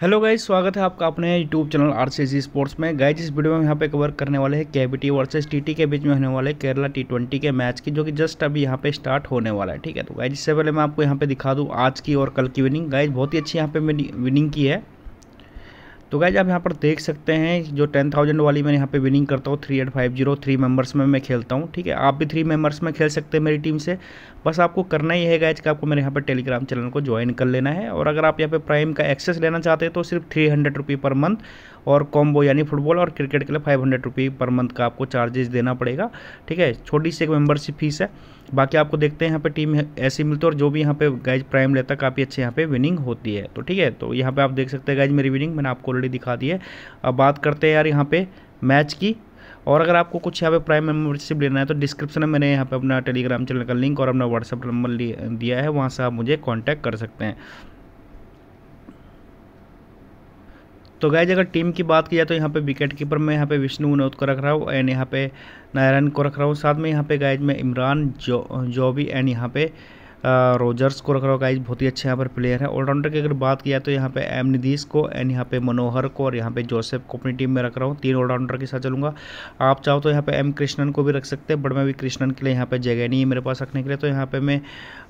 hello guys स्वागत है आपका अपने YouTube channel R C C sports में गाइज इस वीडियो में यहाँ पे कवर करने वाले हैं केबीटी वर्सेस टीटी के बीच में होने वाले केरला टी ट्वेंटी के मैच की जो कि जस्ट अभी यहाँ पे स्टार्ट होने वाला है ठीक है तो गाइज इससे पहले मैं आपको यहाँ पे दिखा दूँ आज की और कल की विनिंग गाइज बहुत ही अच्छी यहाँ पे विनिंग की है तो गाइज आप यहाँ पर देख सकते हैं जो टेन थाउजेंड वाली मैंने यहाँ पे विनिंग करता हूँ three eight five zero three members में मैं खेलता हूँ ठीक है आप भी थ्री मेम्बर्स में खेल सकते हैं मेरी टीम से बस आपको करना ही है गाइज कि आपको मेरे यहाँ पर टेलीग्राम चैनल को ज्वाइन कर लेना है और अगर आप यहाँ पे प्राइम का एक्सेस लेना चाहते हैं तो सिर्फ three hundred rupee per month और कॉम्बो यानी फुटबॉल और क्रिकेट के लिए five hundred rupee per month का आपको चार्जेस देना पड़ेगा ठीक है छोटी सी एक मेम्बरशिप फीस है बाकी आपको देखते हैं यहाँ पे टीम ऐसी मिलती है और जो भी यहाँ पे गाइज प्राइम लेता है काफ़ी अच्छे यहाँ पे विनिंग होती है तो ठीक है तो यहाँ पे आप देख सकते हैं गाइज मेरी विनिंग मैंने आपको ऑलरेडी दिखा दी है अब बात करते हैं यार यहाँ पे मैच की और अगर आपको कुछ यहाँ पे प्राइम मेम्बरशिप लेना है तो डिस्क्रिप्शन में मैंने यहाँ पर अपना टेलीग्राम चैनल का लिंक और अपना व्हाट्सअप नंबर दिया है वहाँ से आप मुझे कॉन्टैक्ट कर सकते हैं तो गाइज अगर टीम की बात की जाए तो यहाँ पे विकेट कीपर में यहाँ पे विष्णु विनोद को रख रहा हूँ एंड यहाँ पे नारायण को रख रहा हूँ साथ में यहाँ पे गाइज मैं इमरान जो जॉबी एंड यहाँ पे रोजर्स को रख रहा हूँ गाइज बहुत ही अच्छे यहाँ पर प्लेयर है ऑलराउंडर की अगर बात की जाए तो यहाँ पे एम निधीश को एंड यहाँ पे मनोहर को और यहाँ पे जोसेफ को अपनी टीम में रख रहा हूँ तीन ऑलराउंडर के साथ चलूंगा आप चाहो तो यहाँ पे एम कृष्णन को भी रख सकते हैं बट मैं भी कृष्णन के लिए यहाँ पे जगह नहीं है मेरे पास रखने के लिए तो यहाँ पे मैं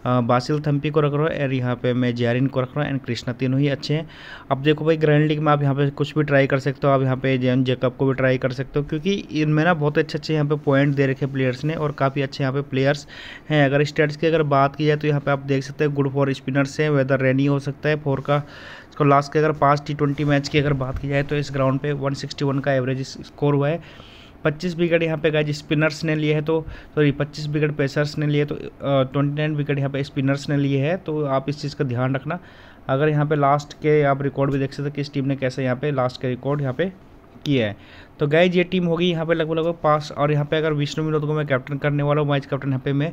बासिल थम्पी को रख रहा हूँ और यहाँ पे मैं जेरिन को रख रहा हूँ एंड कृष्णा तीनों ही अच्छे हैं अब देखो भाई ग्रैंड लीग में आप यहाँ पे कुछ भी ट्राई कर सकते हो आप यहाँ पे जेन जेकब को भी ट्राई कर सकते हो क्योंकि इनमें ना बहुत अच्छे अच्छे यहाँ पे पॉइंट दे रखे प्लेयर्स ने और काफ़ी अच्छे यहाँ पे प्लेयर्स हैं अगर स्टेट्स की अगर बात की जाए तो यहाँ पर आप देख सकते हैं गुड फॉर स्पिनर्स हैं वेदर रेनी हो सकता है फोर का इसको लास्ट के अगर पाँच टी ट्वेंटी मैच की अगर बात की जाए तो इस ग्राउंड पर वन का एवरेज स्कोर हुआ है पच्चीस विकेट यहाँ पे गए स्पिनर्स ने लिए है तो सॉरी पच्चीस विकेट पेसर्स ने लिए तो ट्वेंटी नाइन विकेट यहाँ पे स्पिनर्स ने लिए है तो आप इस चीज़ का ध्यान रखना अगर यहाँ पे लास्ट के आप रिकॉर्ड भी देख सकते किस टीम ने कैसे यहाँ पे लास्ट के रिकॉर्ड यहाँ पे किया है तो गाइज ये टीम होगी यहाँ पे लगभग लगभग पास और यहाँ पे अगर विष्णु विनोद को मैं कैप्टन करने वाला हूँ वाइस कैप्टन यहाँ पे मैं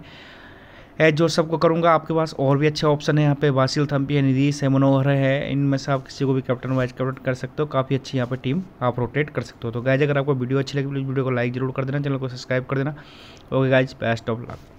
एज जो को करूँगा आपके पास और भी अच्छे ऑप्शन है यहाँ पे वासिल थम्पी है निधीश है मनोहर है इनमें से आप किसी को भी कैप्टन वाइज कैप्टन कर सकते हो काफ़ी अच्छी यहाँ पे टीम आप रोटेट कर सकते हो तो गाइज अगर आपको वीडियो अच्छी लगी प्लीज़ वीडियो को लाइक जरूर कर देना चैनल को सब्सक्राइब कर देना okay guys best of luck